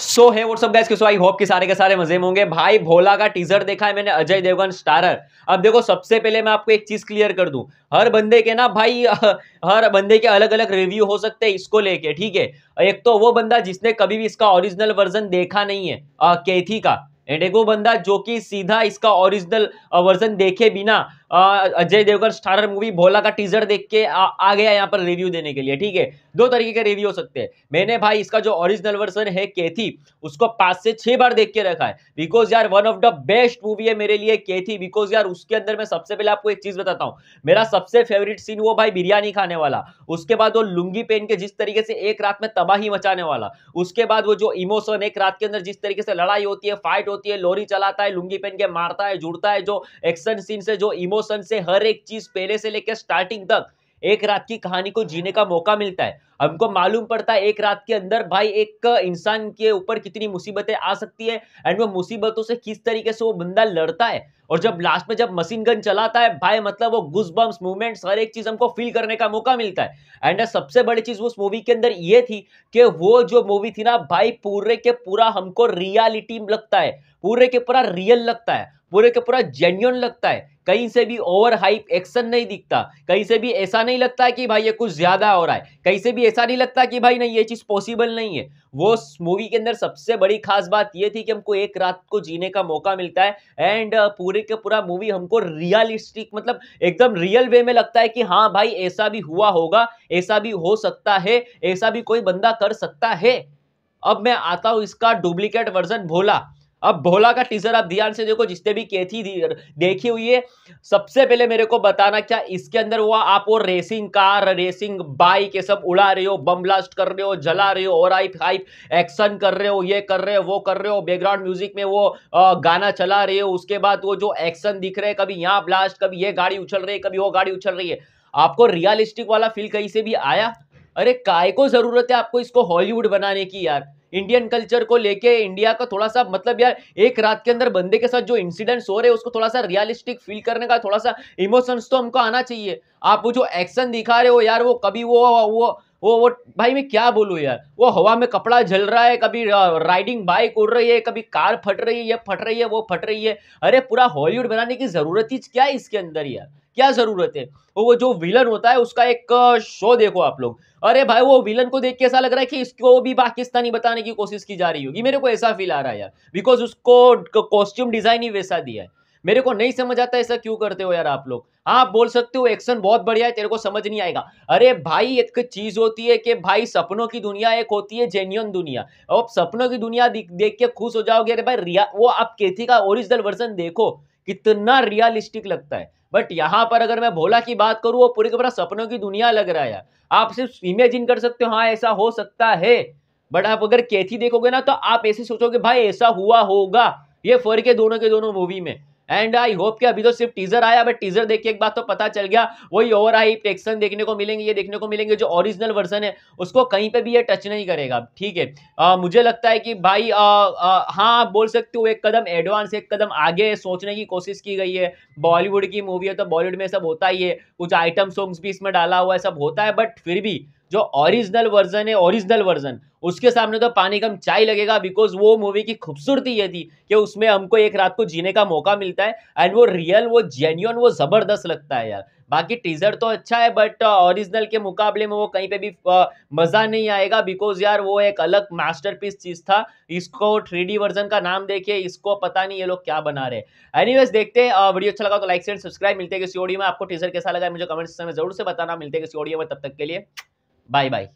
सो so, है what's up guys so I hope कि सारे के सारे मजे में होंगे भाई भोला का टीजर देखा है मैंने अजय देवगन स्टारर अब देखो सबसे पहले मैं आपको एक चीज क्लियर कर दूं हर बंदे के ना भाई हर बंदे के अलग अलग रिव्यू हो सकते हैं इसको लेके ठीक है एक तो वो बंदा जिसने कभी भी इसका ओरिजिनल वर्जन देखा नहीं है आ, कैथी का एंड एक वो बंदा जो कि सीधा इसका ओरिजिनल वर्जन देखे बिना अजय देवकर स्टारर मूवी भोला का टीजर देख के आ, आ गया यहाँ पर रिव्यू देने के लिए ठीक है दो तरीके के रिव्यू हो सकते हैं मैंने भाई इसका जो ओरिजिनल वर्सन है केथी उसको पांच से छह बार देख के रखा है बिकॉज यार one of the best movie है मेरे लिए केथी बिकॉज यार उसके अंदर मैं सबसे पहले आपको एक चीज बताता हूँ मेरा सबसे फेवरेट सीन वो भाई बिरयानी खाने वाला उसके बाद वो लुंगी पहन के जिस तरीके से एक रात में तबाही मचाने वाला उसके बाद वो जो इमोशन एक रात के अंदर जिस तरीके से लड़ाई होती है फाइट होती है लोरी चलाता है लुंगी पहन के मारता है जुड़ता है जो एक्शन सीन से जो इमो इमोशन से हर एक चीज पहले से लेकर स्टार्टिंग तक एक रात की कहानी को जीने का मौका मिलता है हमको मालूम पड़ता है एक रात के अंदर भाई एक इंसान के ऊपर कितनी मुसीबतें आ सकती है एंड वो मुसीबतों से किस तरीके से वो बंदा लड़ता है और जब लास्ट में जब मशीन गन चलाता है भाई मतलब वो गुस बम्स मूवमेंट हर एक चीज हमको फील करने का मौका मिलता है एंड सबसे बड़ी चीज उस मूवी के अंदर ये थी कि वो जो मूवी थी ना भाई पूरे के पूरा हमको रियालिटी लगता है पूरे के पूरा रियल लगता है पूरे के पूरा जेन्यून लगता है कहीं से भी ओवर हाइप एक्शन नहीं दिखता कहीं से भी ऐसा नहीं लगता है कि भाई ये कुछ ज्यादा हो रहा है कहीं से भी ऐसा नहीं लगता कि भाई नहीं ये चीज़ पॉसिबल नहीं है वो मूवी के अंदर सबसे बड़ी खास बात ये थी कि हमको एक रात को जीने का मौका मिलता है एंड पूरे के पूरा मूवी हमको रियलिस्टिक मतलब एकदम रियल वे में लगता है कि हाँ भाई ऐसा भी हुआ होगा ऐसा भी हो सकता है ऐसा भी कोई बंदा कर सकता है अब मैं आता हूं इसका डुप्लीकेट वर्जन भोला अब भोला का टीजर आप ध्यान से देखो जिसने भी कैथी देखी हुई है सबसे पहले मेरे को बताना क्या इसके अंदर हुआ आप वो रेसिंग कार रेसिंग बाइक ये सब उड़ा रहे हो बम ब्लास्ट कर रहे हो जला रहे हो और आइप हाइप एक्शन कर रहे हो ये कर रहे हो वो कर रहे हो बैकग्राउंड म्यूजिक में वो गाना चला रहे हो उसके बाद वो जो एक्शन दिख रहे हैं कभी यहाँ ब्लास्ट कभी ये गाड़ी उछल रही है कभी वो गाड़ी उछल रही है आपको रियलिस्टिक वाला फील कहीं से भी आया अरे काय को जरूरत है आपको इसको हॉलीवुड बनाने की यार इंडियन कल्चर को लेके इंडिया का थोड़ा सा मतलब यार एक रात के अंदर बंदे के साथ जो इंसिडेंट्स हो रहे हैं उसको थोड़ा सा रियलिस्टिक फील करने का थोड़ा सा इमोशंस तो हमको आना चाहिए आप वो जो एक्शन दिखा रहे हो यार वो कभी वो वो वो वो भाई मैं क्या बोलूँ यार वो हवा में कपड़ा जल रहा है कभी राइडिंग बाइक उड़ रही है कभी कार फट रही है ये फट रही है वो फट रही है अरे पूरा हॉलीवुड बनाने की ज़रूरत ही क्या है इसके अंदर यार क्या जरूरत है वो जो विलन होता है उसका एक शो देखो आप लोग अरे भाई वो विलन को देख के ऐसा लग रहा है कि इसको भी पाकिस्तानी बताने की कोशिश की जा रही होगी मेरे को ऐसा फील आ रहा है यार बिकॉज उसको कॉस्ट्यूम डिजाइन ही वैसा दिया है मेरे को नहीं समझ आता ऐसा क्यों करते हो यार आप लोग हाँ बोल सकते हो एक्शन बहुत बढ़िया है तेरे को समझ नहीं आएगा अरे भाई एक चीज होती है कि भाई सपनों की दुनिया एक होती है जेन्यून दुनिया अब सपनों की दुनिया देख के खुश हो जाओगे अरे भाई रिया वो आप केथी का ओरिजिनल वर्जन देखो कितना रियलिस्टिक लगता है बट यहाँ पर अगर मैं भोला की बात करूँ वो पूरी का पूरा सपनों की दुनिया लग रहा है आप सिर्फ इमेजिन कर सकते हो हाँ ऐसा हो सकता है बट आप अगर कैथी देखोगे ना तो आप ऐसे सोचोगे भाई ऐसा हुआ होगा ये फर्क है दोनों के दोनों मूवी में एंड आई होप कि अभी तो सिर्फ टीजर आया बट टीजर देख के एक बात तो पता चल गया वही ओवर आई टेक्सन देखने को मिलेंगे ये देखने को मिलेंगे जो ओरिजिनल वर्जन है उसको कहीं पे भी ये टच नहीं करेगा ठीक है आ, मुझे लगता है कि भाई आ, आ, हाँ आप बोल सकते हो एक कदम एडवांस एक कदम आगे सोचने की कोशिश की गई है बॉलीवुड की मूवी है तो बॉलीवुड में सब होता ही है कुछ आइटम सॉन्ग्स भी इसमें डाला हुआ है सब होता है बट फिर भी जो ओरिजिनल वर्जन है ओरिजिनल वर्जन उसके सामने तो पानी कम चाय लगेगा बिकॉज वो मूवी की खूबसूरती ये थी कि उसमें हमको एक रात को जीने का मौका मिलता है एंड वो रियल वो जेन्यून वो ज़बरदस्त लगता है यार बाकी टीजर तो अच्छा है बट ओरिजिनल uh, के मुकाबले में वो कहीं पे भी uh, मज़ा नहीं आएगा बिकॉज यार वो एक अलग मास्टरपीस चीज़ था इसको थ्री वर्जन का नाम देखिए इसको पता नहीं ये लोग क्या बना रहे हैं एनीवेज देखते हैं वीडियो uh, अच्छा लगा तो लाइक एंड सब्सक्राइब मिलते हैं किसी ओडियो में आपको टीजर कैसा लगा मुझे कमेंट सेक्शन में जरूर से बताना मिलते हैं किसी ओडियो में तब तक के लिए Bye bye.